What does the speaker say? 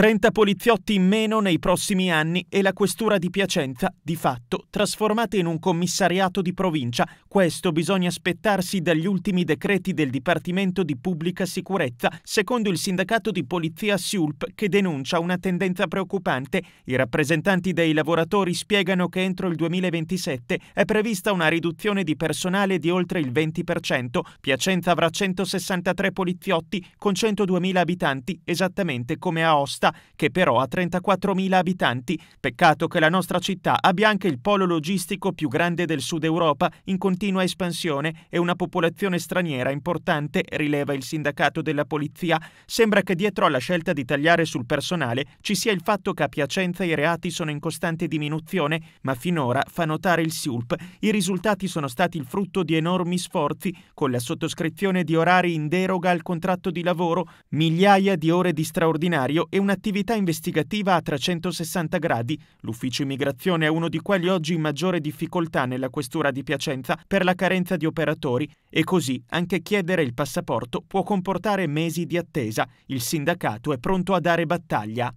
30 poliziotti in meno nei prossimi anni e la questura di Piacenza, di fatto, trasformata in un commissariato di provincia. Questo bisogna aspettarsi dagli ultimi decreti del Dipartimento di Pubblica Sicurezza, secondo il sindacato di polizia Siulp, che denuncia una tendenza preoccupante. I rappresentanti dei lavoratori spiegano che entro il 2027 è prevista una riduzione di personale di oltre il 20%. Piacenza avrà 163 poliziotti con 102.000 abitanti, esattamente come Aosta che però ha 34.000 abitanti. Peccato che la nostra città abbia anche il polo logistico più grande del sud Europa in continua espansione e una popolazione straniera importante, rileva il sindacato della polizia. Sembra che dietro alla scelta di tagliare sul personale ci sia il fatto che a Piacenza i reati sono in costante diminuzione, ma finora, fa notare il SIULP, i risultati sono stati il frutto di enormi sforzi con la sottoscrizione di orari in deroga al contratto di lavoro, migliaia di ore di straordinario e una un'attività investigativa a 360 gradi. L'ufficio immigrazione è uno di quelli oggi in maggiore difficoltà nella questura di Piacenza per la carenza di operatori e così anche chiedere il passaporto può comportare mesi di attesa. Il sindacato è pronto a dare battaglia.